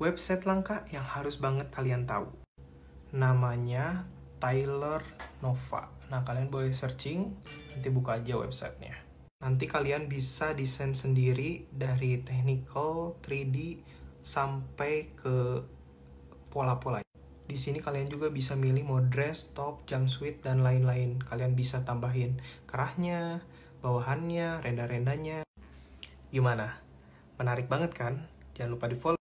website langka yang harus banget kalian tahu. Namanya Tyler Nova. Nah, kalian boleh searching, nanti buka aja websitenya. Nanti kalian bisa desain sendiri dari technical 3D sampai ke pola-pola. Di sini kalian juga bisa milih mau dress, top, jumpsuit, dan lain-lain. Kalian bisa tambahin kerahnya, bawahannya, renda-rendanya. Gimana? Menarik banget kan? Jangan lupa di follow.